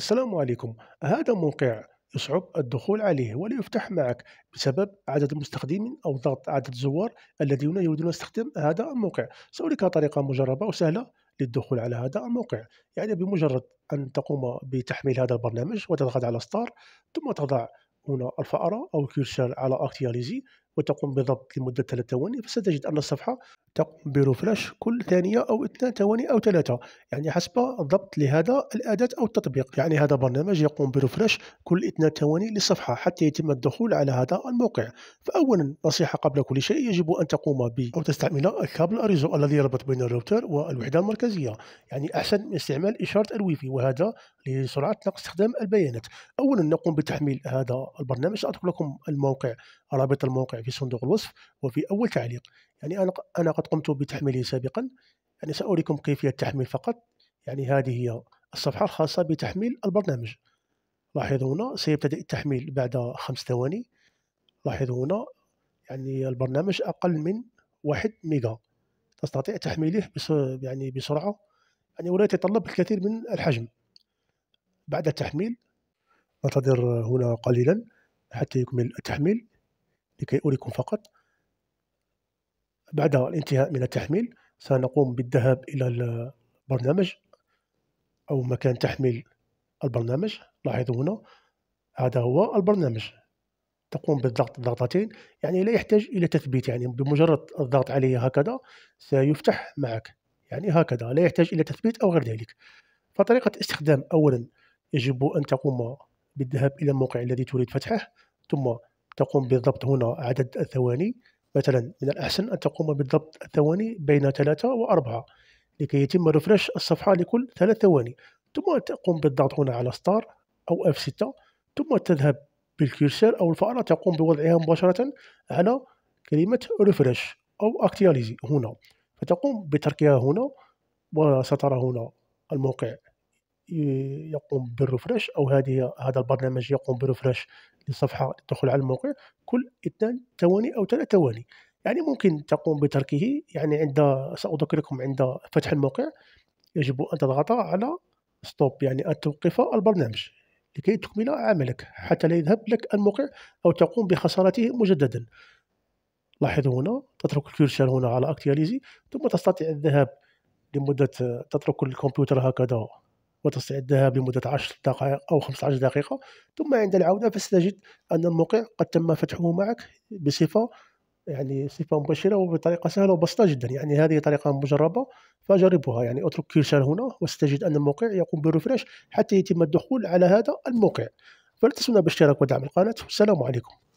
السلام عليكم هذا موقع يصعب الدخول عليه ولا يفتح معك بسبب عدد المستخدمين أو ضغط عدد الزوار الذين يريدون استخدام هذا الموقع سأريك طريقة مجربة وسهلة للدخول على هذا الموقع يعني بمجرد أن تقوم بتحميل هذا البرنامج وتضغط على ستار ثم تضع هنا الفأرة أو الكيرشر على أكتياليزي وتقوم بضبط لمدة 3 ثواني فستجد أن الصفحة تقوم بروفلاش كل ثانية أو 2 ثواني أو 3 يعني حسب الضبط لهذا الأداة أو التطبيق يعني هذا برنامج يقوم بروفلاش كل 2 ثواني للصفحة حتى يتم الدخول على هذا الموقع فأولا نصيحة قبل كل شيء يجب أن تقوم ب أو تستعمل الكابل الأريزو الذي يربط بين الروتر والوحدة المركزية يعني أحسن من استعمال إشارة الويفي وهذا لسرعة استخدام البيانات أولا نقوم بتحميل هذا البرنامج سأترك لكم الموقع رابط الموقع في في صندوق الوصف وفي أول تعليق يعني أنا أنا قد قمت بتحميله سابقا يعني سأريكم كيفية التحميل فقط يعني هذه هي الصفحة الخاصة بتحميل البرنامج لاحظوا هنا سيبتدئ التحميل بعد خمس ثواني لاحظوا هنا يعني البرنامج أقل من واحد ميجا تستطيع تحميله بس يعني بسرعة يعني ولا يتطلب الكثير من الحجم بعد التحميل ننتظر هنا قليلا حتى يكمل التحميل لكي أريكم فقط بعد الانتهاء من التحميل سنقوم بالذهاب إلى البرنامج أو مكان تحميل البرنامج لاحظوا هنا هذا هو البرنامج تقوم بالضغط ضغطتين يعني لا يحتاج إلى تثبيت يعني بمجرد الضغط عليه هكذا سيفتح معك يعني هكذا لا يحتاج إلى تثبيت أو غير ذلك فطريقة استخدام أولا يجب أن تقوم بالذهاب إلى الموقع الذي تريد فتحه ثم تقوم بالضبط هنا عدد الثواني مثلا من الأحسن أن تقوم بالضبط الثواني بين ثلاثة وأربعة لكي يتم رفرش الصفحة لكل ثلاث ثواني ثم تقوم بالضغط هنا على ستار أو F6 ثم تذهب بالكيرسر أو الفأرة تقوم بوضعها مباشرة على كلمة رفرش أو أكتياليزي هنا فتقوم بتركها هنا وسترى هنا الموقع يقوم بالرفرش أو هذه هذا البرنامج يقوم بالرفرش لصفحه للدخول على الموقع كل اثنان ثواني او ثلاث ثواني يعني ممكن تقوم بتركه يعني عند ساذكركم عند فتح الموقع يجب ان تضغط على ستوب يعني ان توقف البرنامج لكي تكمل عملك حتى لا يذهب لك الموقع او تقوم بخسارته مجددا لاحظوا هنا تترك الكيرشر هنا على اكتياليزي ثم تستطيع الذهاب لمده تترك الكمبيوتر هكذا وتستعد الذهاب لمدة 10 دقائق أو 15 دقيقة ثم عند العودة فستجد أن الموقع قد تم فتحه معك بصفة يعني صفة مباشرة وبطريقة سهلة وبسيطة جدا يعني هذه طريقة مجربة فجربوها يعني اترك كيرشر هنا وستجد أن الموقع يقوم بالريفرش حتى يتم الدخول على هذا الموقع فلا تنسونا باشتراك ودعم القناة والسلام عليكم